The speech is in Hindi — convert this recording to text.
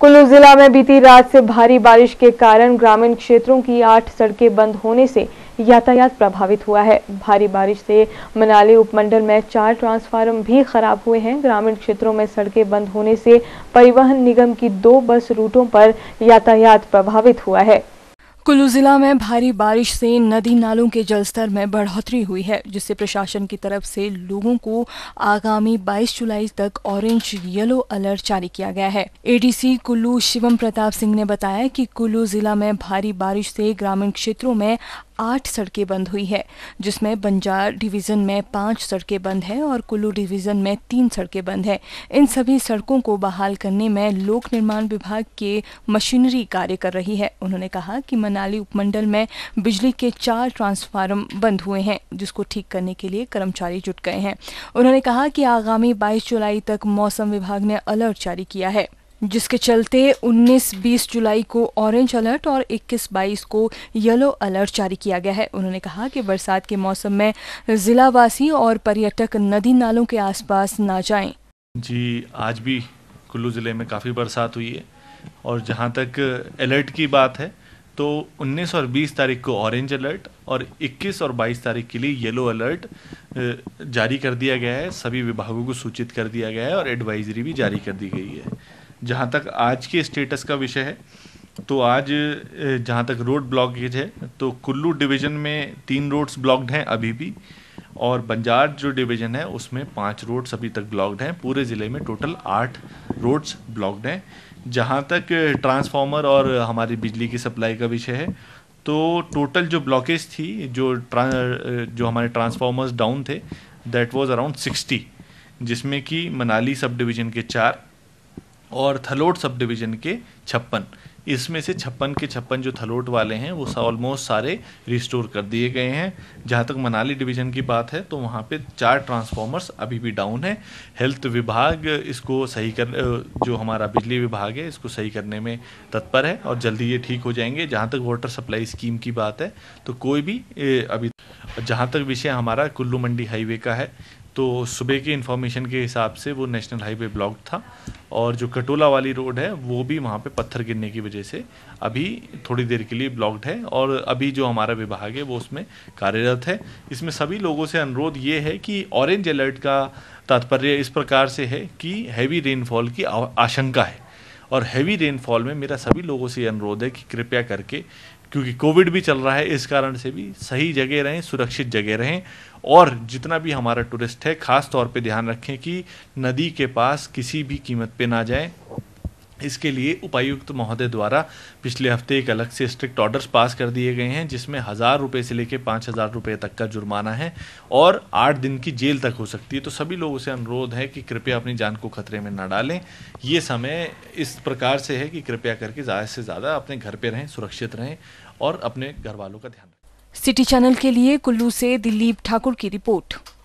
कुल्लू जिला में बीती रात से भारी बारिश के कारण ग्रामीण क्षेत्रों की आठ सड़कें बंद होने से यातायात प्रभावित हुआ है भारी बारिश से मनाली उपमंडल में चार ट्रांसफार्म भी खराब हुए हैं ग्रामीण क्षेत्रों में सड़कें बंद होने से परिवहन निगम की दो बस रूटों पर यातायात प्रभावित हुआ है कुल्लू जिला में भारी बारिश से नदी नालों के जलस्तर में बढ़ोतरी हुई है जिससे प्रशासन की तरफ से लोगों को आगामी 22 जुलाई तक ऑरेंज येलो अलर्ट जारी किया गया है एडीसी कुल्लू शिवम प्रताप सिंह ने बताया कि कुल्लू जिला में भारी बारिश से ग्रामीण क्षेत्रों में आठ सड़कें बंद हुई है जिसमें बंजार डिवीज़न में पाँच सड़कें बंद हैं और कुल्लू डिवीज़न में तीन सड़कें बंद हैं इन सभी सड़कों को बहाल करने में लोक निर्माण विभाग के मशीनरी कार्य कर रही है उन्होंने कहा कि मनाली उपमंडल में बिजली के चार ट्रांसफार्म बंद हुए हैं जिसको ठीक करने के लिए कर्मचारी जुट गए हैं उन्होंने कहा कि आगामी बाईस जुलाई तक मौसम विभाग ने अलर्ट जारी किया है जिसके चलते 19-20 जुलाई को ऑरेंज अलर्ट और 21-22 को येलो अलर्ट जारी किया गया है उन्होंने कहा कि बरसात के मौसम में जिलावासी और पर्यटक नदी नालों के आसपास ना जाएं। जी आज भी कुल्लू ज़िले में काफ़ी बरसात हुई है और जहाँ तक अलर्ट की बात है तो 19 और 20 तारीख को ऑरेंज अलर्ट और 21 और 22 तारीख के लिए येलो अलर्ट जारी कर दिया गया है सभी विभागों को सूचित कर दिया गया है और एडवाइजरी भी जारी कर दी गई है जहाँ तक आज के स्टेटस का विषय है तो आज जहाँ तक रोड ब्लॉकेज है तो कुल्लू डिवीज़न में तीन रोड्स ब्लॉक्ड हैं अभी भी और बंजार जो डिवीज़न है उसमें पांच रोड्स अभी तक ब्लॉक्ड हैं पूरे ज़िले में टोटल आठ रोड्स ब्लॉक्ड हैं जहाँ तक ट्रांसफार्मर और हमारी बिजली की सप्लाई का विषय है तो टोटल जो ब्लॉकेज थी जो जो हमारे ट्रांसफार्मर्स डाउन थे दैट वाज अराउंड सिक्सटी जिसमें कि मनाली सब डिवीज़न के चार और थलोट सब डिवीज़न के छप्पन इसमें से छप्पन के छप्पन जो थलोट वाले हैं वो ऑलमोस्ट सारे रिस्टोर कर दिए गए हैं जहाँ तक मनाली डिवीज़न की बात है तो वहाँ पे चार ट्रांसफार्मर्स अभी भी डाउन है हेल्थ विभाग इसको सही कर जो हमारा बिजली विभाग है इसको सही करने में तत्पर है और जल्दी ये ठीक हो जाएंगे जहाँ तक वाटर सप्लाई स्कीम की बात है तो कोई भी अभी जहाँ तक विषय हमारा कुल्लू मंडी हाईवे का है तो सुबह की इन्फॉर्मेशन के हिसाब से वो नेशनल हाईवे ब्लॉक था और जो कटोला वाली रोड है वो भी वहाँ पे पत्थर गिरने की वजह से अभी थोड़ी देर के लिए ब्लॉक्ड है और अभी जो हमारा विभाग है वो उसमें कार्यरत है इसमें सभी लोगों से अनुरोध ये है कि ऑरेंज अलर्ट का तात्पर्य इस प्रकार से है कि हैवी रेनफॉल की आशंका है और हैवी रेनफॉल में मेरा सभी लोगों से अनुरोध है कि कृपया करके क्योंकि कोविड भी चल रहा है इस कारण से भी सही जगह रहें सुरक्षित जगह रहें और जितना भी हमारा टूरिस्ट है ख़ास तौर पे ध्यान रखें कि नदी के पास किसी भी कीमत पे ना जाएं इसके लिए उपायुक्त महोदय द्वारा पिछले हफ्ते एक अलग से स्ट्रिक्ट ऑर्डर्स पास कर दिए गए हैं जिसमें हज़ार रुपये से लेकर पाँच हज़ार रुपये तक का जुर्माना है और आठ दिन की जेल तक हो सकती है तो सभी लोगों से अनुरोध है कि कृपया अपनी जान को खतरे में न डालें ये समय इस प्रकार से है कि कृपया करके ज़्यादा से ज़्यादा अपने घर पर रहें सुरक्षित रहें और अपने घर वालों का ध्यान रखें सिटी चैनल के लिए कुल्लू से दिलीप ठाकुर की रिपोर्ट